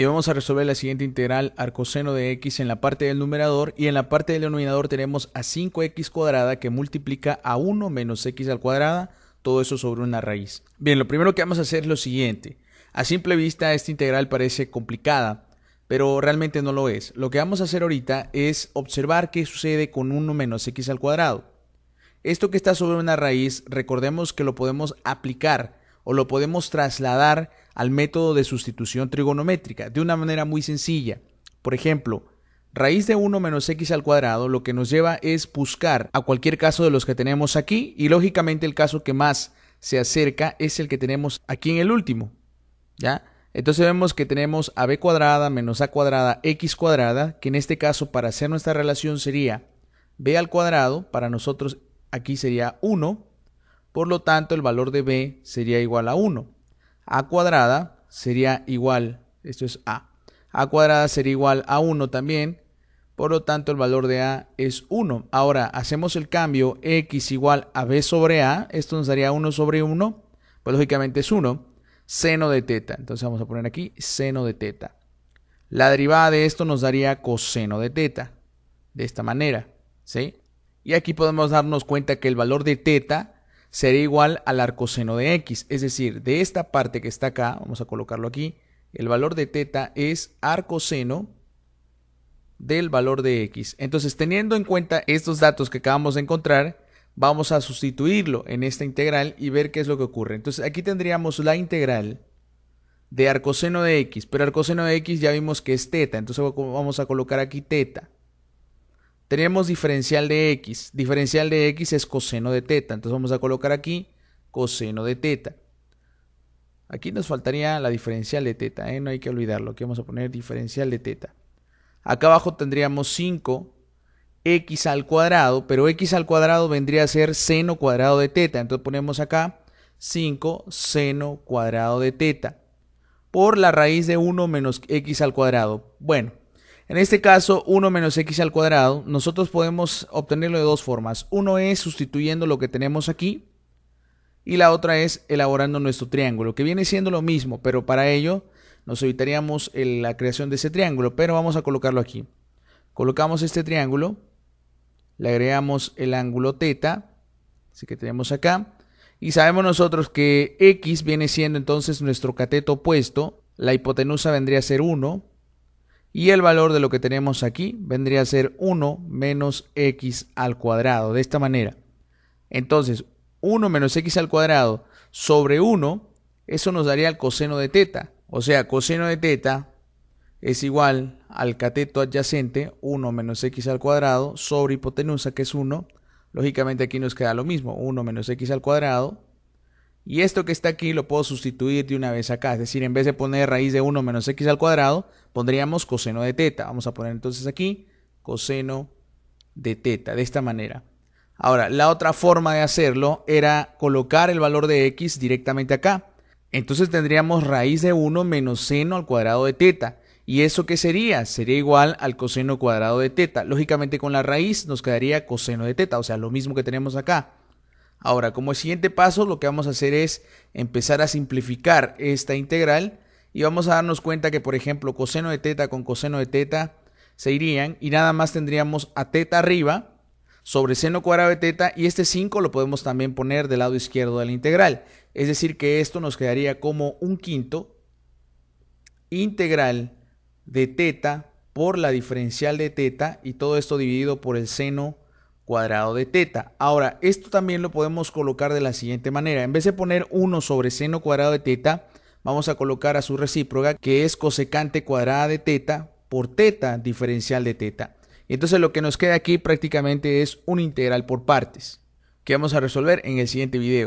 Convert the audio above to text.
Y vamos a resolver la siguiente integral arcoseno de x en la parte del numerador y en la parte del denominador tenemos a 5x cuadrada que multiplica a 1 menos x al cuadrada, todo eso sobre una raíz. Bien, lo primero que vamos a hacer es lo siguiente. A simple vista esta integral parece complicada, pero realmente no lo es. Lo que vamos a hacer ahorita es observar qué sucede con 1 menos x al cuadrado. Esto que está sobre una raíz, recordemos que lo podemos aplicar o lo podemos trasladar al método de sustitución trigonométrica de una manera muy sencilla. Por ejemplo, raíz de 1 menos x al cuadrado lo que nos lleva es buscar a cualquier caso de los que tenemos aquí y lógicamente el caso que más se acerca es el que tenemos aquí en el último. ¿Ya? Entonces vemos que tenemos a b cuadrada menos a cuadrada x cuadrada, que en este caso para hacer nuestra relación sería b al cuadrado, para nosotros aquí sería 1, por lo tanto, el valor de b sería igual a 1. a cuadrada sería igual, esto es a. a cuadrada sería igual a 1 también. Por lo tanto, el valor de a es 1. Ahora, hacemos el cambio x igual a b sobre a. Esto nos daría 1 sobre 1. Pues lógicamente es 1. Seno de teta. Entonces vamos a poner aquí seno de teta. La derivada de esto nos daría coseno de teta. De esta manera. ¿Sí? Y aquí podemos darnos cuenta que el valor de teta sería igual al arcoseno de x. Es decir, de esta parte que está acá, vamos a colocarlo aquí, el valor de teta es arcoseno del valor de x. Entonces, teniendo en cuenta estos datos que acabamos de encontrar, vamos a sustituirlo en esta integral y ver qué es lo que ocurre. Entonces, aquí tendríamos la integral de arcoseno de x, pero arcoseno de x ya vimos que es teta, entonces vamos a colocar aquí teta. Tenemos diferencial de x. Diferencial de x es coseno de teta. Entonces vamos a colocar aquí coseno de teta. Aquí nos faltaría la diferencial de teta, ¿eh? no hay que olvidarlo. Aquí vamos a poner diferencial de teta. Acá abajo tendríamos 5 x al cuadrado, pero x al cuadrado vendría a ser seno cuadrado de teta. Entonces ponemos acá 5 seno cuadrado de teta por la raíz de 1 menos x al cuadrado. Bueno, en este caso, 1 menos x al cuadrado, nosotros podemos obtenerlo de dos formas. Uno es sustituyendo lo que tenemos aquí y la otra es elaborando nuestro triángulo, que viene siendo lo mismo, pero para ello nos evitaríamos la creación de ese triángulo, pero vamos a colocarlo aquí. Colocamos este triángulo, le agregamos el ángulo θ, así que tenemos acá, y sabemos nosotros que x viene siendo entonces nuestro cateto opuesto, la hipotenusa vendría a ser 1, y el valor de lo que tenemos aquí vendría a ser 1 menos x al cuadrado, de esta manera. Entonces, 1 menos x al cuadrado sobre 1, eso nos daría el coseno de teta. O sea, coseno de teta es igual al cateto adyacente, 1 menos x al cuadrado, sobre hipotenusa, que es 1. Lógicamente aquí nos queda lo mismo, 1 menos x al cuadrado y esto que está aquí lo puedo sustituir de una vez acá. Es decir, en vez de poner raíz de 1 menos x al cuadrado, pondríamos coseno de teta. Vamos a poner entonces aquí coseno de teta, de esta manera. Ahora, la otra forma de hacerlo era colocar el valor de x directamente acá. Entonces tendríamos raíz de 1 menos seno al cuadrado de teta. ¿Y eso qué sería? Sería igual al coseno cuadrado de teta. Lógicamente con la raíz nos quedaría coseno de teta, o sea, lo mismo que tenemos acá. Ahora, como siguiente paso, lo que vamos a hacer es empezar a simplificar esta integral y vamos a darnos cuenta que, por ejemplo, coseno de teta con coseno de teta se irían y nada más tendríamos a teta arriba sobre seno cuadrado de teta y este 5 lo podemos también poner del lado izquierdo de la integral. Es decir, que esto nos quedaría como un quinto integral de teta por la diferencial de teta y todo esto dividido por el seno cuadrado de teta. Ahora, esto también lo podemos colocar de la siguiente manera. En vez de poner 1 sobre seno cuadrado de teta, vamos a colocar a su recíproca, que es cosecante cuadrada de teta por teta diferencial de teta. Y entonces lo que nos queda aquí prácticamente es un integral por partes, que vamos a resolver en el siguiente video.